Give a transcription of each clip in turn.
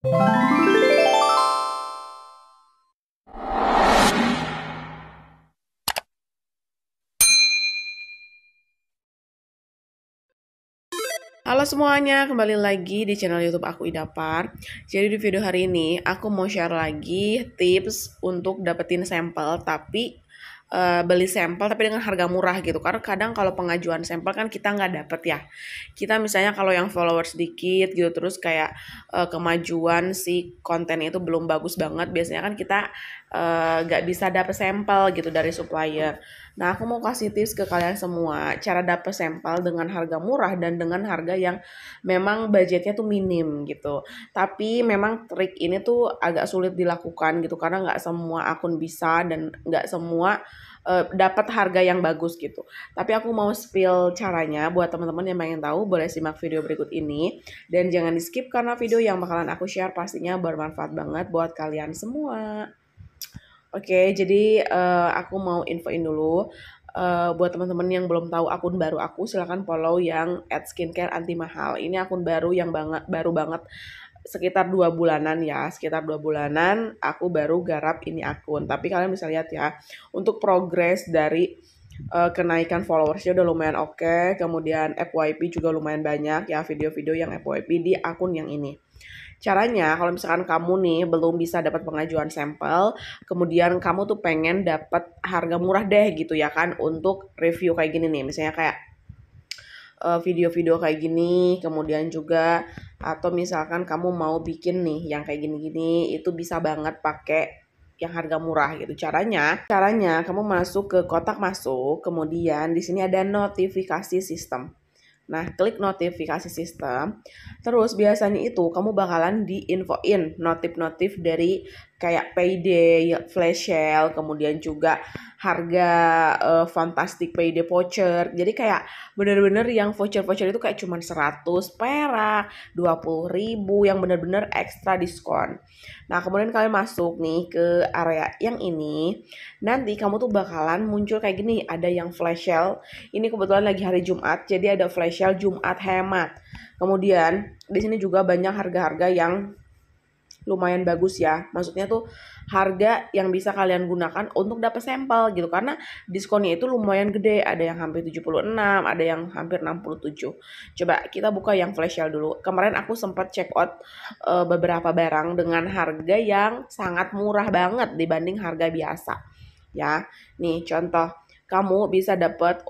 Halo semuanya, kembali lagi di channel YouTube aku ida Park. Jadi di video hari ini aku mau share lagi tips untuk dapetin sampel tapi uh, beli sampel tapi dengan harga murah gitu karena kadang kalau pengajuan sampel kan kita nggak dapet ya kita misalnya kalau yang followers sedikit gitu terus kayak uh, kemajuan si konten itu belum bagus banget biasanya kan kita Eh, nggak uh, bisa dapet sampel gitu dari supplier. Nah, aku mau kasih tips ke kalian semua cara dapet sampel dengan harga murah dan dengan harga yang memang budgetnya tuh minim gitu. Tapi memang trik ini tuh agak sulit dilakukan gitu karena nggak semua akun bisa dan nggak semua uh, eh, dapat harga yang bagus gitu. Tapi aku mau spill caranya buat teman-teman yang pengen tahu boleh simak video berikut ini dan jangan di skip karena video yang bakalan aku share pastinya bermanfaat banget buat kalian semua. Oke, jadi uh, aku mau infoin dulu uh, buat teman-teman yang belum tahu akun baru aku, silahkan follow yang at skincare anti mahal. Ini akun baru yang banget baru banget sekitar dua bulanan ya sekitar dua bulanan aku baru garap ini akun tapi kalian bisa lihat ya untuk progres dari uh, kenaikan followersnya udah lumayan oke okay. kemudian FYP juga lumayan banyak ya video-video yang FYP di akun yang ini Caranya kalau misalkan kamu nih belum bisa dapat pengajuan sampel, kemudian kamu tuh pengen dapat harga murah deh gitu ya kan untuk review kayak gini nih. Misalnya kayak eh, video-video kayak gini, kemudian juga atau misalkan kamu mau bikin nih yang kayak gini-gini itu bisa banget pakai yang harga murah gitu. Caranya, caranya kamu masuk ke kotak masuk, kemudian di sini ada notifikasi sistem. Nah, klik notifikasi sistem. Terus biasanya itu kamu bakalan diinfoin notif-notif dari kayak payday flash sale kemudian juga harga uh, fantastic payday voucher jadi kayak bener-bener yang voucher-voucher itu kayak cuma 100 perak 20 ribu yang bener-bener ekstra diskon nah kemudian kalian masuk nih ke area yang ini nanti kamu tuh bakalan muncul kayak gini ada yang flash sale ini kebetulan lagi hari Jumat jadi ada flash sale Jumat hemat kemudian di sini juga banyak harga-harga yang lumayan bagus ya. Maksudnya tuh harga yang bisa kalian gunakan untuk dapat sampel gitu karena diskonnya itu lumayan gede, ada yang hampir 76, ada yang hampir 67. Coba kita buka yang flash sale dulu. Kemarin aku sempat check out uh, beberapa barang dengan harga yang sangat murah banget dibanding harga biasa. Ya. Nih contoh kamu bisa dapat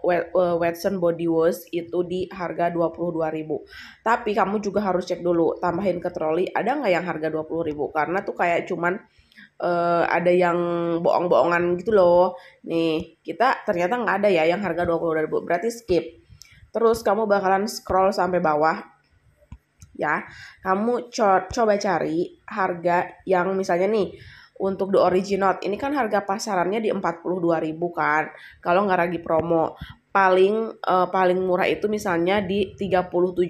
Watson eh, Body Wash itu di harga 22.000. Tapi kamu juga harus cek dulu, tambahin ke troli ada nggak yang harga 20.000 karena tuh kayak cuman uh, ada yang bohong-bohongan gitu loh. Nih, kita ternyata nggak ada ya yang harga 20.000. Berarti skip. Terus kamu bakalan scroll sampai bawah ya. Kamu co coba cari harga yang misalnya nih untuk the original ini kan harga pasarannya di 42.000 kan kalau nggak lagi promo paling uh, paling murah itu misalnya di 37.000.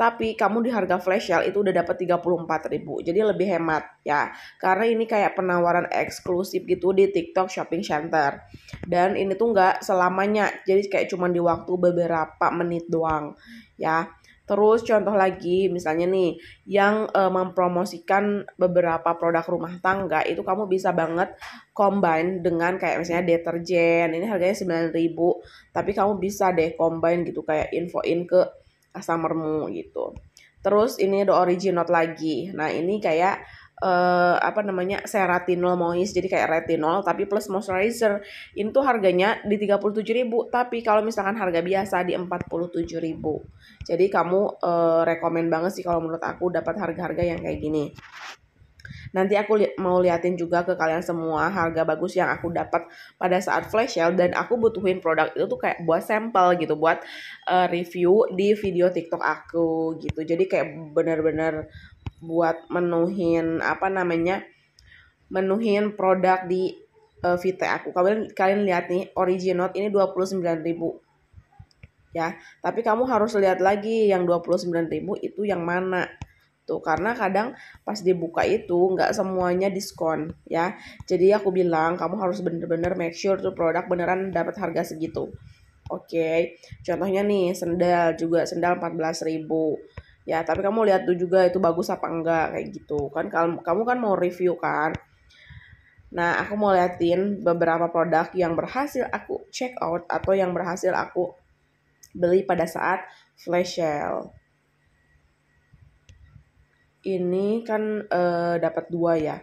Tapi kamu di harga flash sale itu udah dapat 34.000. Jadi lebih hemat ya. Karena ini kayak penawaran eksklusif gitu di TikTok Shopping Center. Dan ini tuh nggak selamanya. Jadi kayak cuman di waktu beberapa menit doang ya. Terus contoh lagi misalnya nih yang uh, mempromosikan beberapa produk rumah tangga itu kamu bisa banget combine dengan kayak misalnya deterjen ini harganya 9000 tapi kamu bisa deh combine gitu kayak infoin ke customermu gitu. Terus ini ada original lagi. Nah, ini kayak uh, apa namanya seratinol moist jadi kayak retinol tapi plus moisturizer itu harganya di 37.000 tapi kalau misalkan harga biasa di 47.000 jadi kamu uh, rekomen banget sih kalau menurut aku dapat harga-harga yang kayak gini Nanti aku li mau liatin juga ke kalian semua harga bagus yang aku dapat pada saat flash sale dan aku butuhin produk itu tuh kayak buat sampel gitu buat uh, review di video TikTok aku gitu. Jadi kayak bener-bener buat menuhin apa namanya menuhin produk di uh, Vite aku kalian kalian lihat nih original ini 29.000 ya tapi kamu harus lihat lagi yang 29.000 itu yang mana tuh karena kadang pas dibuka itu nggak semuanya diskon ya jadi aku bilang kamu harus bener-bener make sure tuh produk beneran dapat harga segitu oke okay. contohnya nih sendal juga sendal 14.000 ya tapi kamu lihat tuh juga itu bagus apa enggak kayak gitu kan kamu kamu kan mau review kan nah aku mau liatin beberapa produk yang berhasil aku check out atau yang berhasil aku beli pada saat flash sale ini kan uh, dapat dua ya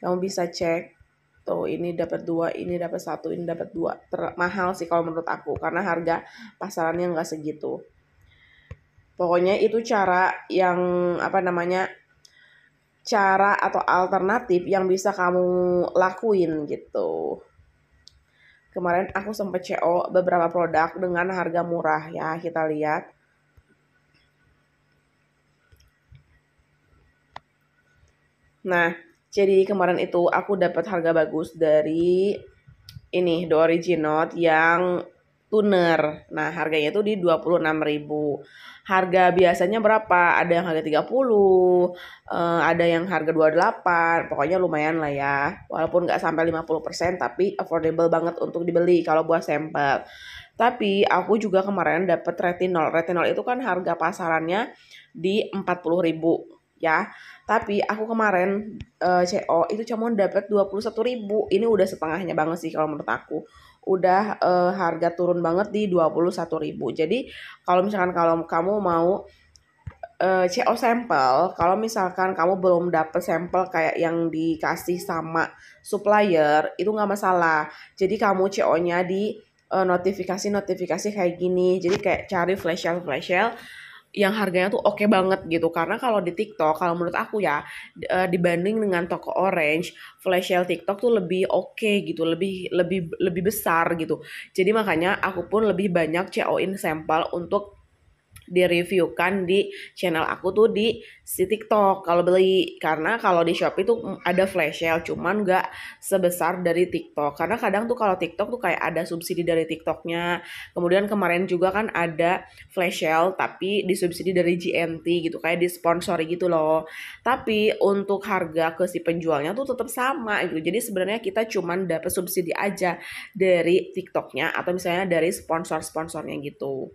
kamu bisa cek tuh ini dapat dua ini dapat satu ini dapat dua termahal sih kalau menurut aku karena harga pasarannya nggak segitu Pokoknya itu cara yang apa namanya cara atau alternatif yang bisa kamu lakuin gitu. Kemarin aku sempat CO beberapa produk dengan harga murah ya, kita lihat. Nah, jadi kemarin itu aku dapat harga bagus dari ini The Original yang tuner. Nah, harganya itu di 26.000. Harga biasanya berapa? Ada yang harga 30, eh, ada yang harga 28. Pokoknya lumayan lah ya. Walaupun nggak sampai 50% tapi affordable banget untuk dibeli kalau buat sampel. Tapi aku juga kemarin dapat retinol. Retinol itu kan harga pasarannya di 40.000 ya. Tapi aku kemarin uh, eh, CO itu cuma dapat 21.000. Ini udah setengahnya banget sih kalau menurut aku udah uh, harga turun banget di 21.000. Jadi kalau misalkan kalau kamu mau uh, eh, CO sampel, kalau misalkan kamu belum dapet sampel kayak yang dikasih sama supplier, itu nggak masalah. Jadi kamu CO-nya di eh, notifikasi-notifikasi uh, kayak gini. Jadi kayak cari flash sale flash sale yang harganya tuh oke okay banget gitu karena kalau di TikTok kalau menurut aku ya eh, dibanding dengan toko Orange flash sale TikTok tuh lebih oke okay gitu lebih lebih lebih besar gitu jadi makanya aku pun lebih banyak CO in sampel untuk direviewkan di channel aku tuh di si TikTok kalau beli karena kalau di Shopee tuh mm, ada flash sale cuman nggak sebesar dari TikTok karena kadang tuh kalau TikTok tuh kayak ada subsidi dari TikToknya kemudian kemarin juga kan ada flash sale tapi disubsidi dari GNT gitu kayak disponsori gitu loh tapi untuk harga ke si penjualnya tuh tetap sama gitu jadi sebenarnya kita cuman dapat subsidi aja dari TikToknya atau misalnya dari sponsor-sponsornya gitu.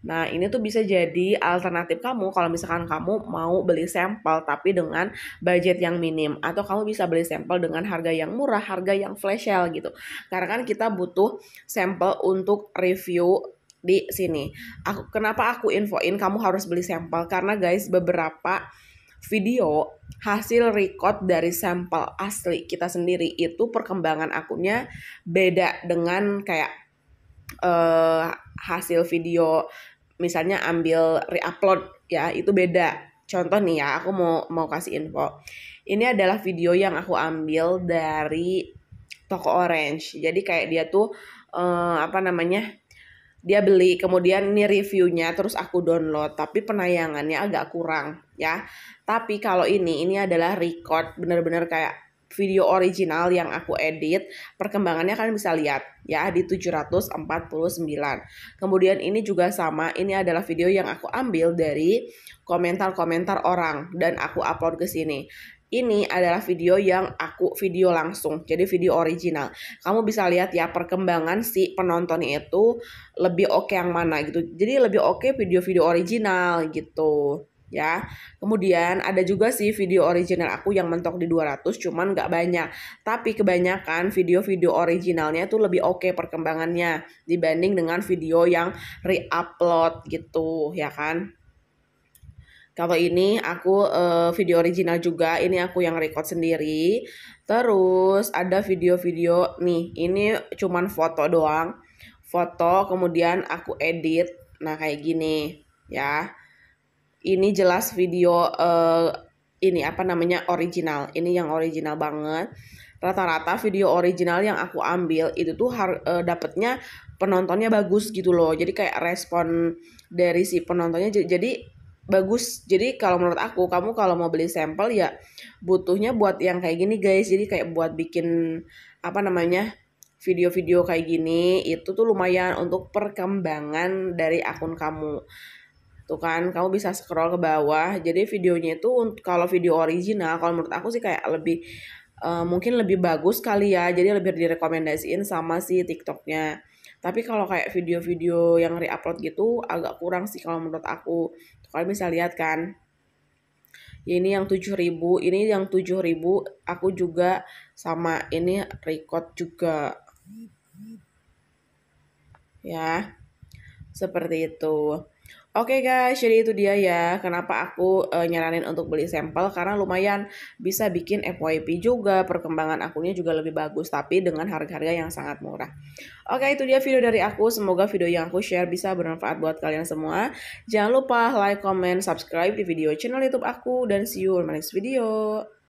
Nah, ini tuh bisa jadi alternatif kamu kalau misalkan kamu mau beli sampel tapi dengan budget yang minim atau kamu bisa beli sampel dengan harga yang murah, harga yang flash sale gitu. Karena kan kita butuh sampel untuk review di sini. Aku kenapa aku infoin kamu harus beli sampel karena guys beberapa video hasil record dari sampel asli kita sendiri itu perkembangan akunnya beda dengan kayak uh, hasil video misalnya ambil reupload ya itu beda contoh nih ya aku mau mau kasih info ini adalah video yang aku ambil dari toko orange jadi kayak dia tuh uh, apa namanya dia beli kemudian ini reviewnya terus aku download tapi penayangannya agak kurang ya tapi kalau ini ini adalah record bener-bener kayak video original yang aku edit, perkembangannya kalian bisa lihat ya di 749. Kemudian ini juga sama, ini adalah video yang aku ambil dari komentar-komentar orang dan aku upload ke sini. Ini adalah video yang aku video langsung, jadi video original. Kamu bisa lihat ya perkembangan si penonton itu lebih oke okay yang mana gitu. Jadi lebih oke okay video-video original gitu ya. Kemudian ada juga sih video original aku yang mentok di 200 cuman nggak banyak. Tapi kebanyakan video-video originalnya itu lebih oke okay perkembangannya dibanding dengan video yang re-upload gitu ya kan. Kalau ini aku uh, video original juga, ini aku yang record sendiri. Terus ada video-video nih, ini cuman foto doang. Foto kemudian aku edit. Nah, kayak gini ya ini jelas video uh, ini apa namanya original ini yang original banget rata-rata video original yang aku ambil itu tuh har uh, dapetnya penontonnya bagus gitu loh jadi kayak respon dari si penontonnya jadi bagus jadi kalau menurut aku kamu kalau mau beli sampel ya butuhnya buat yang kayak gini guys jadi kayak buat bikin apa namanya video-video kayak gini itu tuh lumayan untuk perkembangan dari akun kamu tuh gitu kan kamu bisa scroll ke bawah jadi videonya itu kalau video original kalau menurut aku sih kayak lebih uh, mungkin lebih bagus kali ya jadi lebih direkomendasiin sama si TikToknya tapi kalau kayak video-video yang reupload gitu agak kurang sih kalau menurut aku kalian bisa lihat kan ini yang 7000 ini yang 7000 aku juga sama ini record juga ya seperti itu Oke okay guys, jadi itu dia ya kenapa aku uh, nyaranin untuk beli sampel karena lumayan bisa bikin FYP juga, perkembangan akunnya juga lebih bagus tapi dengan harga-harga yang sangat murah. Oke, okay, itu dia video dari aku. Semoga video yang aku share bisa bermanfaat buat kalian semua. Jangan lupa like, comment, subscribe di video channel YouTube aku dan see you on my next video.